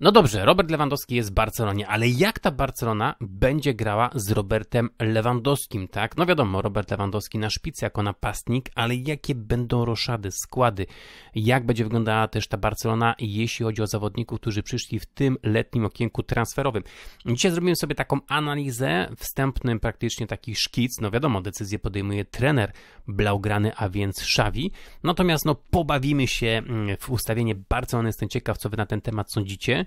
No dobrze, Robert Lewandowski jest w Barcelonie, ale jak ta Barcelona będzie grała z Robertem Lewandowskim, tak? No wiadomo, Robert Lewandowski na szpicy jako napastnik, ale jakie będą roszady, składy? Jak będzie wyglądała też ta Barcelona, jeśli chodzi o zawodników, którzy przyszli w tym letnim okienku transferowym? Dzisiaj zrobimy sobie taką analizę, wstępny praktycznie taki szkic, no wiadomo, decyzję podejmuje trener Blaugrany, a więc Xavi, natomiast no pobawimy się mm, w ustawienie Barcelony, jestem ciekaw, co wy na ten temat sądzicie.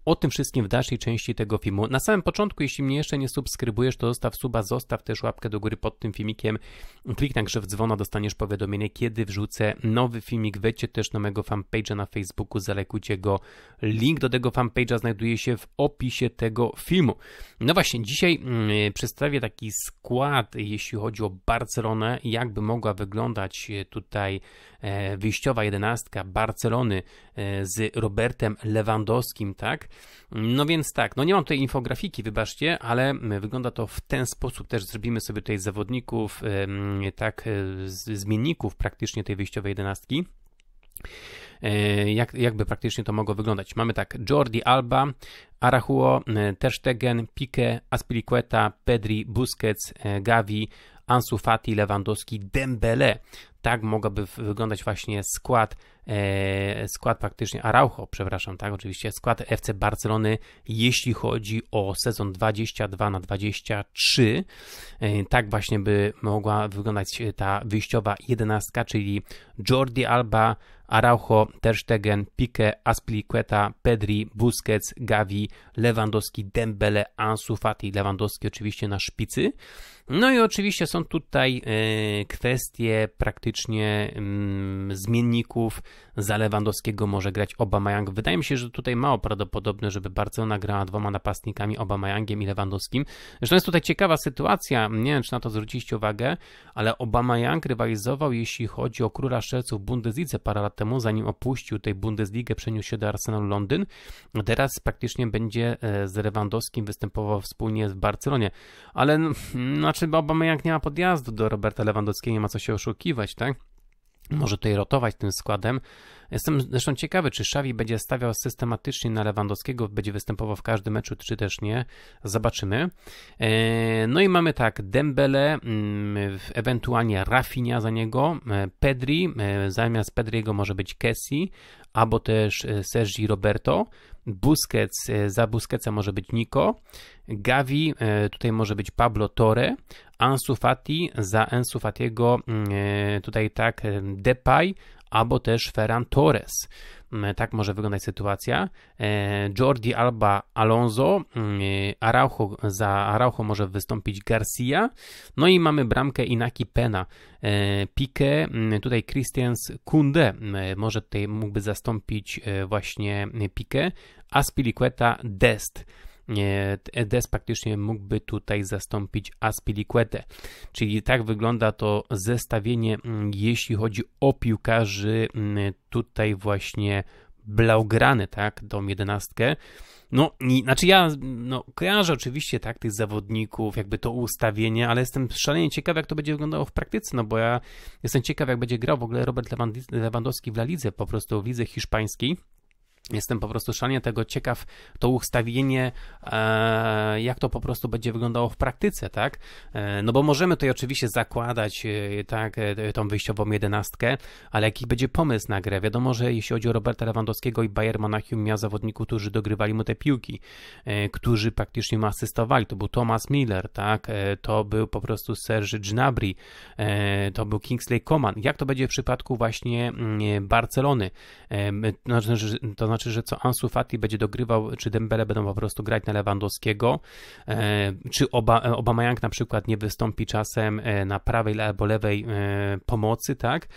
O tym wszystkim w dalszej części tego filmu. Na samym początku, jeśli mnie jeszcze nie subskrybujesz, to zostaw suba, zostaw też łapkę do góry pod tym filmikiem. Klik także w dzwona, dostaniesz powiadomienie, kiedy wrzucę nowy filmik. Wejdźcie też na mojego fanpage'a na Facebooku, zalekujcie go. Link do tego fanpage'a znajduje się w opisie tego filmu. No właśnie, dzisiaj mm, przedstawię taki skład, jeśli chodzi o Barcelonę, jakby mogła wyglądać e, tutaj e, wyjściowa jedenastka Barcelony e, z Robertem Lewandowskim, tak? No więc tak, no nie mam tutaj infografiki, wybaczcie, ale wygląda to w ten sposób. Też zrobimy sobie tutaj zawodników, tak, e, zmienników praktycznie tej wyjściowej jedenastki. E, jak, jakby praktycznie to mogło wyglądać. Mamy tak Jordi Alba, Arahuo, Terstegen, Pique, Aspilicueta, Pedri, Busquets, e, Gavi, Ansu Fati, Lewandowski, Dembele tak mogłaby wyglądać właśnie skład, e, skład praktycznie Araujo, przepraszam, tak, oczywiście, skład FC Barcelony, jeśli chodzi o sezon 22 na 23. E, tak właśnie by mogła wyglądać ta wyjściowa jedenastka, czyli Jordi Alba, Araujo, Ter Stegen, Pique, Aspilicueta, Pedri, Busquets, Gavi, Lewandowski, Dembele, Ansu Fati, Lewandowski oczywiście na szpicy. No i oczywiście są tutaj e, kwestie praktyczne praktycznie mm, zmienników. Za Lewandowskiego może grać Obamajang. Wydaje mi się, że tutaj mało prawdopodobne, żeby Barcelona grała dwoma napastnikami Obamajangiem i Lewandowskim. Zresztą jest tutaj ciekawa sytuacja, nie wiem czy na to zwróciliście uwagę, ale Obamajang rywalizował jeśli chodzi o króla strzelców w Bundeslidze parę lat temu, zanim opuścił tej Bundesligę, przeniósł się do Arsenalu Londyn. Teraz praktycznie będzie e, z Lewandowskim występował wspólnie w Barcelonie. Ale no, znaczy Obamajang nie ma podjazdu do Roberta Lewandowskiego, nie ma co się oszukiwać tak? Może tutaj rotować tym składem, Jestem zresztą ciekawy, czy Szawi będzie stawiał systematycznie na Lewandowskiego, będzie występował w każdym meczu, czy też nie. Zobaczymy. E, no i mamy tak, Dembele, mm, ewentualnie Rafinha za niego, e, Pedri, e, zamiast Pedriego może być Kessi, albo też Sergi Roberto, Busquets, za Busquetsa może być Nico, Gavi, tutaj może być Pablo Torre, Ansu Fati, za Ansu Fatiego mm, tutaj tak Depay, albo też Ferran Torres. Mm, tak może wyglądać sytuacja. E, Jordi Alba Alonso, mm, e, Araujo, za Araujo może wystąpić Garcia. No i mamy bramkę Inaki Pena, e, Pique, mm, tutaj Christians Kunde może tutaj mógłby zastąpić właśnie Pique, a Spiliqueta Dest. Edes e, praktycznie mógłby tutaj zastąpić Aspiliquetę. Czyli tak wygląda to zestawienie, mm, jeśli chodzi o piłkarzy mm, tutaj właśnie Blaugrany, tak, tą jedenastkę. No, i, znaczy ja no, kojarzę oczywiście tak tych zawodników, jakby to ustawienie, ale jestem szalenie ciekaw, jak to będzie wyglądało w praktyce, no bo ja jestem ciekaw, jak będzie grał w ogóle Robert Lewandowski w La Lidze, po prostu w lidze hiszpańskiej. Jestem po prostu szalenie tego ciekaw, to ustawienie, e, jak to po prostu będzie wyglądało w praktyce, tak? E, no bo możemy tutaj oczywiście zakładać, e, tak, tą wyjściową jedenastkę, ale jaki będzie pomysł na grę? Wiadomo, że jeśli chodzi o Roberta Lewandowskiego i Bayern Monachium, miał zawodników, którzy dogrywali mu te piłki, którzy praktycznie mu asystowali. To był Thomas Miller, tak? To był po prostu Serge Gnabry, to był Kingsley Coman. Jak to będzie w przypadku właśnie mm, Barcelony? To znaczy, znaczy, że co Ansu Fati będzie dogrywał, czy Dembele będą po prostu grać na Lewandowskiego, e, czy Oba, Obamajang e, na przykład nie wystąpi czasem e, na prawej albo lewej pomocy, tak?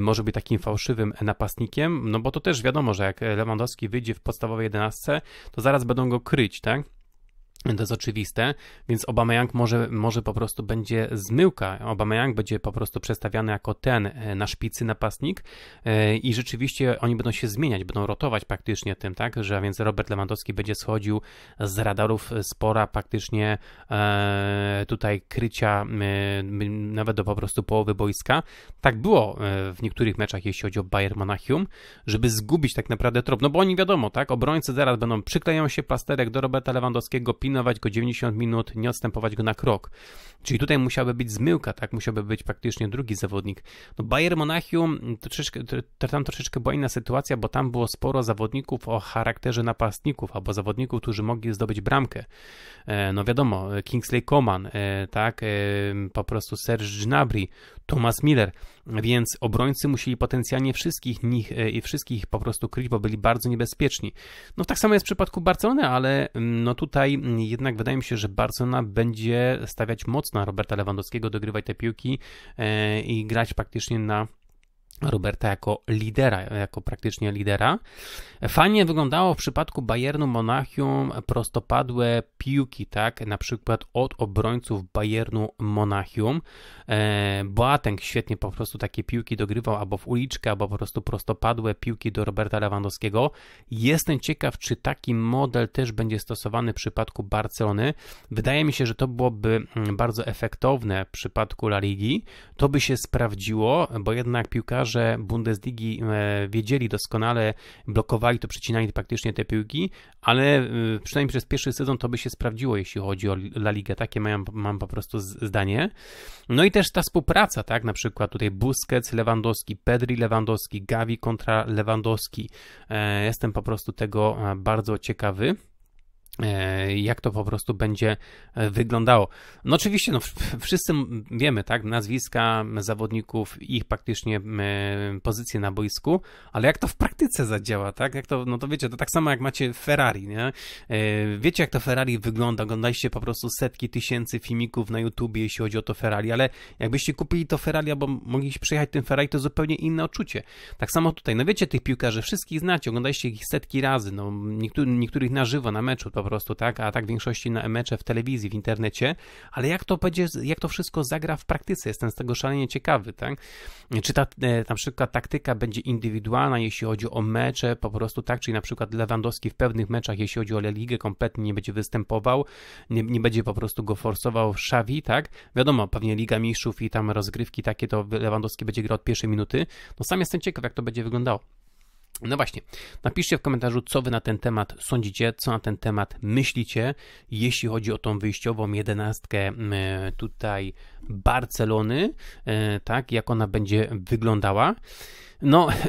Może być takim fałszywym napastnikiem, no bo to też wiadomo, że jak Lewandowski wyjdzie w podstawowej jedenastce, to zaraz będą go kryć, tak? To jest oczywiste, więc Obameyang może, może po prostu będzie zmyłka. Obameyang będzie po prostu przedstawiany jako ten e, na szpicy napastnik e, i rzeczywiście oni będą się zmieniać, będą rotować praktycznie tym, tak, że a więc Robert Lewandowski będzie schodził z radarów e, spora praktycznie tutaj krycia nawet do po prostu połowy boiska. Tak było w niektórych meczach, jeśli chodzi o Bayern Monachium, żeby zgubić tak naprawdę trop, no bo oni wiadomo, tak, obrońcy zaraz będą, przykleją się plasterek do Roberta Lewandowskiego, pin pilnować go 90 minut, nie odstępować go na krok. Czyli tutaj musiałby być zmyłka, tak? Musiałby być praktycznie drugi zawodnik. No Bayern Monachium, mm, troszeczkę, tam troszeczkę była inna sytuacja, bo tam było sporo zawodników o charakterze napastników, albo zawodników, którzy mogli zdobyć bramkę. E, no wiadomo, Kingsley Coman, e, tak? E, po prostu Serge Gnabry, Thomas Miller, więc obrońcy musieli potencjalnie wszystkich nich e, i wszystkich po prostu kryć, bo byli bardzo niebezpieczni. No tak samo jest w przypadku Barcelony, ale mm, no tutaj mm, jednak wydaje mi się, że Barcelona będzie stawiać mocno na Roberta Lewandowskiego, dogrywać te piłki e, i grać praktycznie na Roberta jako lidera, jako praktycznie lidera. Fajnie wyglądało w przypadku Bayernu Monachium prostopadłe piłki, tak, na przykład od obrońców Bayernu Monachium. E, Boateng świetnie po prostu takie piłki dogrywał albo w uliczkę, albo po prostu prostopadłe piłki do Roberta Lewandowskiego. Jestem ciekaw, czy taki model też będzie stosowany w przypadku Barcelony. Wydaje mi się, że to byłoby mm, bardzo efektowne w przypadku La Ligi. To by się sprawdziło, bo jednak piłkarze piłkarze Bundesligi e, wiedzieli doskonale, blokowali to, przecinali praktycznie te piłki, ale e, przynajmniej przez pierwszy sezon to by się sprawdziło, jeśli chodzi o La Ligę. Takie mam, mam po prostu zdanie. No i też ta współpraca, tak, na przykład tutaj Busquets, Lewandowski, Pedri, Lewandowski, Gavi kontra Lewandowski. E, jestem po prostu tego bardzo ciekawy. E, jak to po prostu będzie e, wyglądało. No oczywiście, no, wszyscy wiemy, tak, nazwiska zawodników, ich praktycznie pozycje na boisku, ale jak to w praktyce zadziała, tak, jak to, no to wiecie, to tak samo jak macie Ferrari, nie, e, wiecie jak to Ferrari wygląda, oglądaliście po prostu setki tysięcy filmików na YouTubie, jeśli chodzi o to Ferrari, ale jakbyście kupili to Ferrari, albo mogliście przejechać tym Ferrari, to zupełnie inne odczucie. Tak samo tutaj, no wiecie tych piłkarzy, wszystkich znacie, oglądaliście ich setki razy, no niektórych na żywo, na meczu, to po prostu, tak? A tak w większości na mecze w telewizji, w internecie. Ale jak to będzie, jak to wszystko zagra w praktyce? Jestem z tego szalenie ciekawy, tak? Czy ta e, na przykład taktyka będzie indywidualna, jeśli chodzi o mecze, po prostu tak? Czyli na przykład Lewandowski w pewnych meczach, jeśli chodzi o La Ligę, kompletnie nie będzie występował, nie, nie będzie po prostu go forsował Szawi, tak? Wiadomo, pewnie Liga Mistrzów i tam rozgrywki takie, to Lewandowski będzie grał od pierwszej minuty. No sam jestem ciekaw, jak to będzie wyglądało. No właśnie, napiszcie w komentarzu, co wy na ten temat sądzicie, co na ten temat myślicie, jeśli chodzi o tą wyjściową jedenastkę e, tutaj Barcelony, e, tak, jak ona będzie wyglądała. No, e,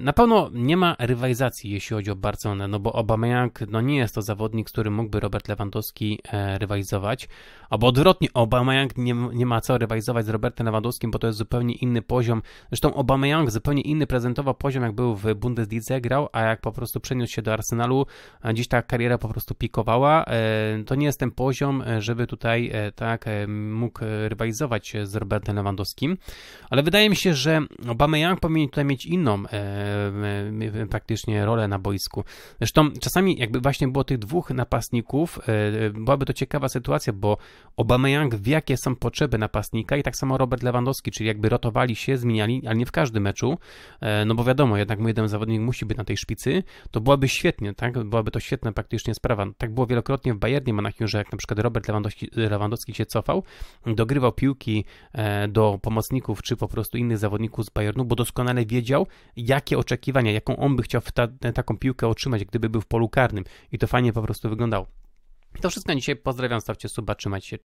na pewno nie ma rywalizacji, jeśli chodzi o Barcelonę, no bo Aubameyang no nie jest to zawodnik, z którym mógłby Robert Lewandowski e, rywalizować, albo odwrotnie, Aubameyang nie, nie ma co rywalizować z Robertem Lewandowskim, bo to jest zupełnie inny poziom. Zresztą Aubameyang zupełnie inny prezentował poziom, jak był w Bundeslidze grał, a jak po prostu przeniósł się do Arsenalu, dziś ta kariera po prostu pikowała. E, to nie jest ten poziom, żeby tutaj tak mógł rywalizować z Robertem Lewandowskim, ale wydaje mi się, że Aubameyang powinien tutaj potem mieć inną e, praktycznie rolę na boisku. Zresztą czasami jakby właśnie było tych dwóch napastników, e, e byłaby to ciekawa sytuacja, bo Aubameyang wie jakie są potrzeby napastnika i tak samo Robert Lewandowski, czyli jakby rotowali się, zmieniali, ale nie w każdym meczu, e, no bo wiadomo, jednak mój jeden zawodnik musi być na tej szpicy, to byłaby świetnie, tak? Byłaby to świetna praktycznie sprawa. Tak było wielokrotnie w Bayernie Monachium, że jak na przykład Robert Lewandowski, Lewandowski się cofał, dogrywał piłki e, do pomocników czy po prostu innych zawodników z Bayernu, bo doskonale wiedział, jakie oczekiwania, jaką on by chciał ta, taką piłkę otrzymać, gdyby był w polu karnym. I to fajnie po prostu wyglądało. To wszystko na dzisiaj. Pozdrawiam, stawcie suba, trzymajcie się.